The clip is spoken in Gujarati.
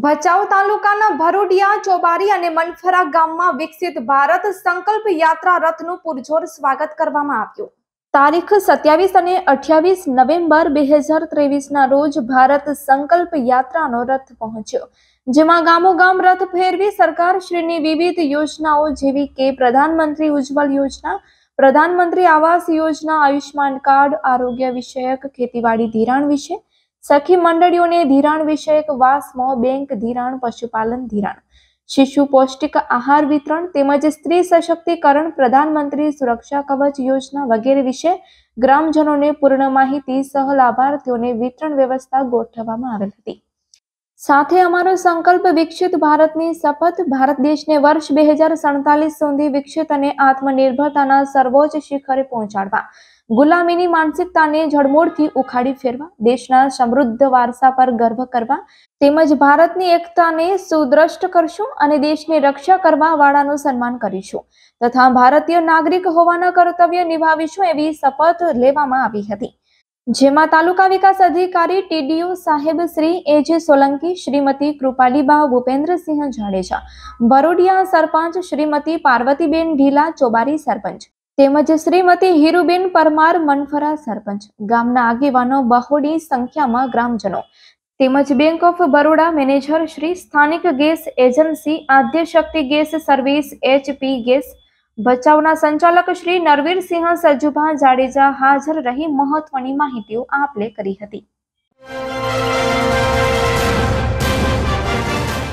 ભચાઉ તાલુકાના ભરોડિયા ચોબારી અને મનફરા ગામમાં વિકસિત ભારત સંકલ્પ યાત્રા રથનું પુરજોર સ્વાગત કરવામાં આવ્યું તારીખ સત્યાવીસ અને અઠ્યાવીસ નવેમ્બર બે હજાર ત્રેવીસના રોજ ભારત સંકલ્પ યાત્રાનો રથ પહોંચ્યો જેમાં ગામોગામ રથ ફેરવી સરકારશ્રીની વિવિધ યોજનાઓ જેવી કે પ્રધાનમંત્રી ઉજ્જવલ યોજના પ્રધાનમંત્રી આવાસ યોજના આયુષ્યમાન કાર્ડ આરોગ્ય વિષયક ખેતીવાડી ધિરાણ વિશે સખી મંડળીઓને ધિરાણ વિષયક વાસમો બેંક ધિરાણ પશુપાલન ધિરાણ શિશુ પૌષ્ટિક આહાર વિતરણ તેમજ સ્ત્રી સશક્તિકરણ પ્રધાનમંત્રી સુરક્ષા કવચ યોજના વગેરે વિશે ગ્રામજનોને પૂર્ણ માહિતી સહ લાભાર્થીઓને વિતરણ વ્યવસ્થા ગોઠવવામાં આવેલ હતી સાથે અમારો સંકલ્પ વિકસિત ભારતની શપથ ભારત દેશને વર્ષ બે હજાર સડતાલીસ સુધી વિકસિત અને આત્મનિર્ભરતાના સર્વોચ્ચ શિખરે પહોંચાડવા ગુલામીની માનસિકતાને જડમૂળથી ઉખાડી ફેરવા દેશના સમૃદ્ધ વારસા પર ગર્વ કરવા તેમજ ભારતની એકતાને સુદ્રષ્ટ કરશું અને દેશની રક્ષા કરવા વાળાનું સન્માન કરીશું તથા ભારતીય નાગરિક હોવાના કર્તવ્ય નિભાવીશું એવી શપથ લેવામાં આવી હતી જેમાં તાલુકા વિકાસ અધિકારી ટીડીઓ સાહેબ શ્રી એજે સોલંકી શ્રીમતી કૃપાલીબા ભૂપેન્દ્રસિંહ જાડેજા ભરોડિયા સરપંચ શ્રીમતી પાર્વતીબેન ઢીલા ચોબારી સરપંચ તેમજ શ્રીમતી હીરુબેન પરમાર મનફરા સરપંચ ગામના આગેવાનો બહોળી સંખ્યામાં ગ્રામજનો તેમજ bank of Baroda manager Shri સ્થાનિક gas agency Adya Shakti gas service HP gas બચાવના સંચાલક શ્રી નરવીરસિંહ સજુભા જાડેજા હાજર રહી મહત્વની માહિતીઓ આપલે કરી હતી